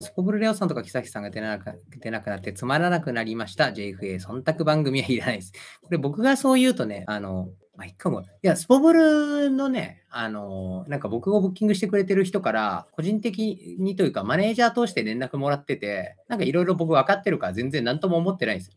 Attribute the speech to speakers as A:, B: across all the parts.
A: スポブルレオさんとか木崎さんが出なく出なくなってつまらなくなりました。JFA 忖度番組はいらないです。これ僕がそう言うとね、あの、まあ、一も、いや、スポブルのね、あの、なんか僕をブッキングしてくれてる人から、個人的にというか、マネージャー通して連絡もらってて、なんかいろいろ僕分かってるから、全然何とも思ってないです。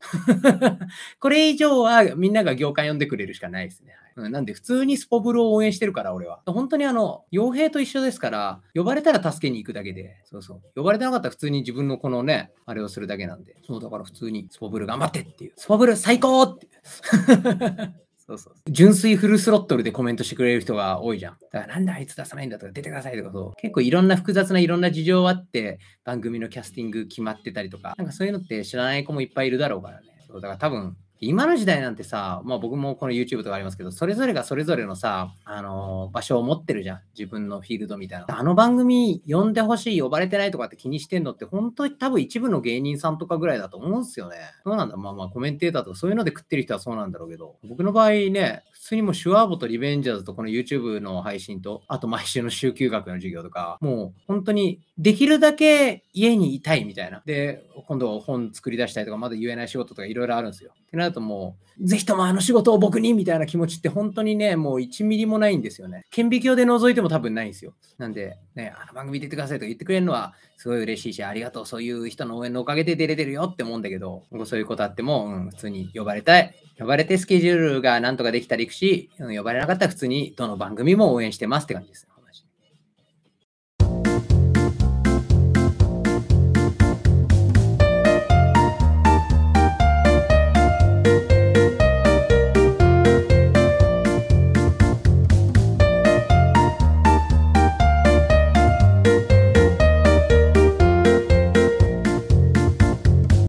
A: これ以上はみんなが業界読んでくれるしかないですね。うん、なんで普通にスポブルを応援してるから、俺は。本当にあの、傭兵と一緒ですから、呼ばれたら助けに行くだけで、そうそう。呼ばれてなかったら普通に自分のこのね、あれをするだけなんで、そう、だから普通にスポブル頑張ってっていう。スポブル最高って。そうそう純粋フルスロットルでコメントしてくれる人が多いじゃん。だからなんであいつ出さないんだとか出てくださいとかそう。結構いろんな複雑ないろんな事情あって番組のキャスティング決まってたりとか、なんかそういうのって知らない子もいっぱいいるだろうからね。そうだから多分今の時代なんてさ、まあ、僕もこの YouTube とかありますけど、それぞれがそれぞれのさ、あのー、場所を持ってるじゃん。自分のフィールドみたいな。あの番組呼んでほしい、呼ばれてないとかって気にしてんのって、本当に多分一部の芸人さんとかぐらいだと思うんすよね。どうなんだまあまあコメンテーターとかそういうので食ってる人はそうなんだろうけど、僕の場合ね、普通にもうシュワーボとリベンジャーズとこの YouTube の配信と、あと毎週の週休学の授業とか、もう本当にできるだけ家にいたいみたいな。で、今度本作り出したいとか、まだ言えない仕事とかいろいろあるんですよ。ってなともう、ぜひともあの仕事を僕にみたいな気持ちって本当にね、もう1ミリもないんですよね。顕微鏡で覗いても多分ないんですよ。なんで、ね、あの番組出てくださいと言ってくれるのはすごい嬉しいし、ありがとう、そういう人の応援のおかげで出れてるよって思うんだけど、そういうことあっても、うん、普通に呼ばれたい。呼ばれてスケジュールがなんとかできたりいくし、呼ばれなかったら普通にどの番組も応援してますって感じです。